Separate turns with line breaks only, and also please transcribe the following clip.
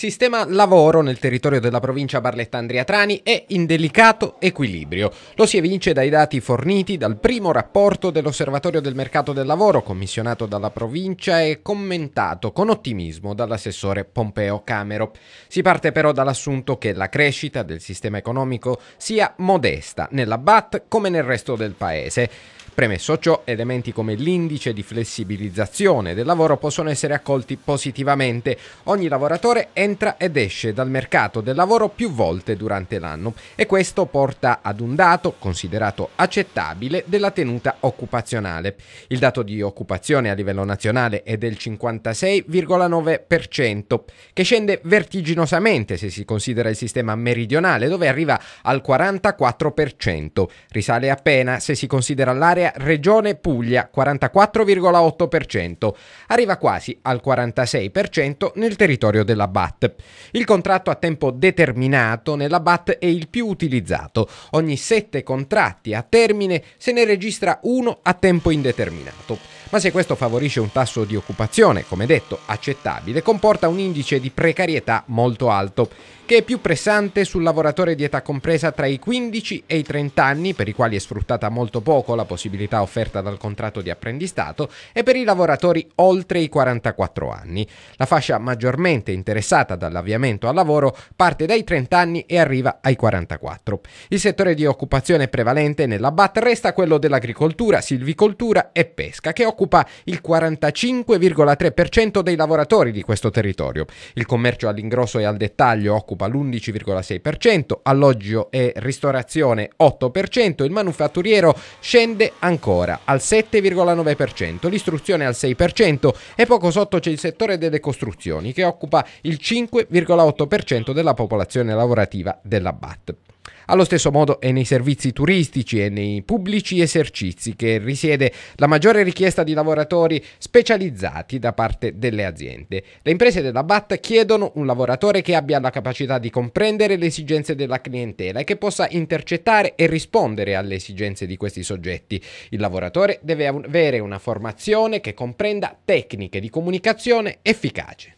Sistema lavoro nel territorio della provincia Barletta-Andria-Trani è in delicato equilibrio. Lo si evince dai dati forniti dal primo rapporto dell'Osservatorio del mercato del lavoro commissionato dalla provincia e commentato con ottimismo dall'assessore Pompeo Camero. Si parte però dall'assunto che la crescita del sistema economico sia modesta nella BAT come nel resto del paese. Premesso ciò, elementi come l'indice di flessibilizzazione del lavoro possono essere accolti positivamente. Ogni lavoratore entra ed esce dal mercato del lavoro più volte durante l'anno e questo porta ad un dato considerato accettabile della tenuta occupazionale. Il dato di occupazione a livello nazionale è del 56,9%, che scende vertiginosamente se si considera il sistema meridionale dove arriva al 44%, risale appena se si considera l'area dell'area Regione Puglia, 44,8%, arriva quasi al 46% nel territorio della BAT. Il contratto a tempo determinato nella BAT è il più utilizzato. Ogni sette contratti a termine se ne registra uno a tempo indeterminato. Ma se questo favorisce un tasso di occupazione, come detto, accettabile, comporta un indice di precarietà molto alto, che è più pressante sul lavoratore di età compresa tra i 15 e i 30 anni, per i quali è sfruttata molto poco la possibilità offerta dal contratto di apprendistato, e per i lavoratori oltre i 44 anni. La fascia maggiormente interessata dall'avviamento al lavoro parte dai 30 anni e arriva ai 44. Il settore di occupazione prevalente nella BAT resta quello dell'agricoltura, silvicoltura e pesca, che occupa occupa il 45,3% dei lavoratori di questo territorio. Il commercio all'ingrosso e al dettaglio occupa l'11,6%, alloggio e ristorazione 8%, il manufatturiero scende ancora al 7,9%, l'istruzione al 6% e poco sotto c'è il settore delle costruzioni che occupa il 5,8% della popolazione lavorativa della BAT. Allo stesso modo è nei servizi turistici e nei pubblici esercizi che risiede la maggiore richiesta di lavoratori specializzati da parte delle aziende. Le imprese della BAT chiedono un lavoratore che abbia la capacità di comprendere le esigenze della clientela e che possa intercettare e rispondere alle esigenze di questi soggetti. Il lavoratore deve avere una formazione che comprenda tecniche di comunicazione efficace.